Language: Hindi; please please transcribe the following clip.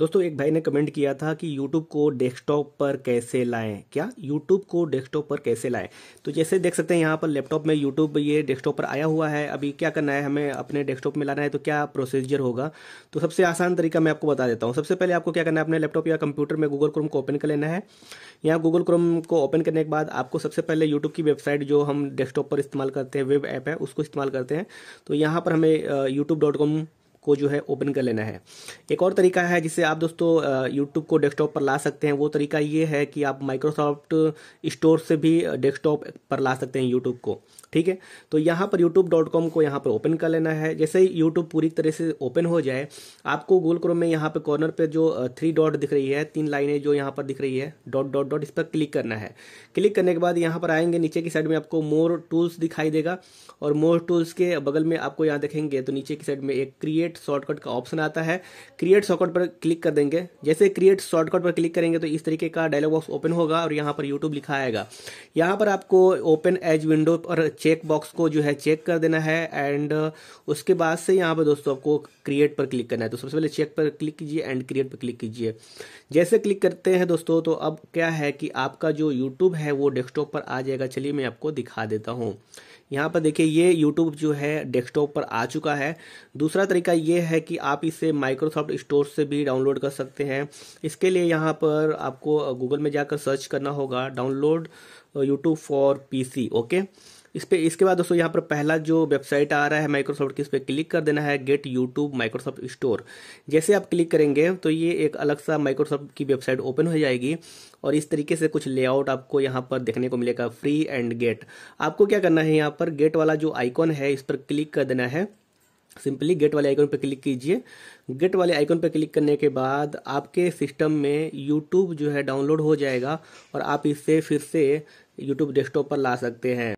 दोस्तों एक भाई ने कमेंट किया था कि YouTube को डेस्कटॉप पर कैसे लाएं क्या YouTube को डेस्कटॉप पर कैसे लाएं तो जैसे देख सकते हैं यहाँ पर लैपटॉप में YouTube ये डेस्कटॉप पर आया हुआ है अभी क्या करना है हमें अपने डेस्कटॉप में लाना है तो क्या प्रोसीजर होगा तो सबसे आसान तरीका मैं आपको बता देता हूँ सबसे पहले आपको क्या करना है अपने लैपटॉप या कंप्यूटर में गूगल क्रोम को ओपन कर लेना है यहाँ गूगल क्रोम को ओपन करने के बाद आपको सबसे पहले यूट्यूब की वेबसाइट जो हम डेस्कटॉप पर इस्तेमाल करते हैं वेब ऐप है उसको इस्तेमाल करते हैं तो यहाँ पर हमें यूट्यूब को जो है ओपन कर लेना है एक और तरीका है जिससे आप दोस्तों यूट्यूब को डेस्कटॉप पर ला सकते हैं वो तरीका ये है कि आप माइक्रोसॉफ्ट स्टोर से भी डेस्कटॉप पर ला सकते हैं यूट्यूब को ठीक है तो यहाँ पर यूट्यूब डॉट कॉम को यहाँ पर ओपन कर लेना है जैसे ही यूट्यूब पूरी तरह से ओपन हो जाए आपको गूगल क्रोम में यहाँ पर कॉर्नर पर जो थ्री डॉट दिख रही है तीन लाइनें जो यहाँ पर दिख रही है डॉट डॉट डॉट इस पर क्लिक करना है क्लिक करने के बाद यहाँ पर आएंगे नीचे की साइड में आपको मोर टूल्स दिखाई देगा और मोर टूल्स के बगल में आपको यहाँ देखेंगे तो नीचे की साइड में एक क्रिएट क्रिएट शॉर्टकट का ऑप्शन आता है क्रिएट शॉर्टकट पर क्लिक कर देंगे जैसे क्रिएट शॉर्टकट पर क्लिक करेंगे तो इस तरीके का डायलॉग बॉक्स ओपन होगा और यहाँ पर यूट्यूब लिखा आएगा यहाँ पर आपको ओपन एज विंडो पर चेक बॉक्स को जो है चेक कर देना है एंड उसके बाद से यहाँ पर दोस्तों आपको क्रिएट पर क्लिक करना है तो सबसे पहले चेक पर क्लिक कीजिए एंड क्रिएट पर क्लिक कीजिए जैसे क्लिक करते हैं दोस्तों तो अब क्या है कि आपका जो यूट्यूब है वो डेस्कटॉप पर आ जाएगा चलिए मैं आपको दिखा देता हूँ यहाँ पर देखिए ये YouTube जो है डेस्कटॉप पर आ चुका है दूसरा तरीका ये है कि आप इसे माइक्रोसॉफ्ट स्टोर से भी डाउनलोड कर सकते हैं इसके लिए यहाँ पर आपको गूगल में जाकर सर्च करना होगा download YouTube for PC okay इस पर इसके बाद दोस्तों यहाँ पर पहला जो वेबसाइट आ रहा है माइक्रोसॉफ्ट की इस पर क्लिक कर देना है गेट यूट्यूब माइक्रोसॉफ्ट स्टोर जैसे आप क्लिक करेंगे तो ये एक अलग सा माइक्रोसॉफ्ट की वेबसाइट ओपन हो जाएगी और इस तरीके से कुछ लेआउट आपको यहाँ पर देखने को मिलेगा फ्री एंड गेट आपको क्या करना है यहाँ पर गेट वाला जो आइकॉन है इस पर क्लिक कर देना है सिंपली गेट वाले आइकन पर क्लिक कीजिए गेट वाले आइकन पर क्लिक करने के बाद आपके सिस्टम में यूट्यूब जो है डाउनलोड हो जाएगा और आप इसे फिर से यूट्यूब डेस्कटॉप पर ला सकते हैं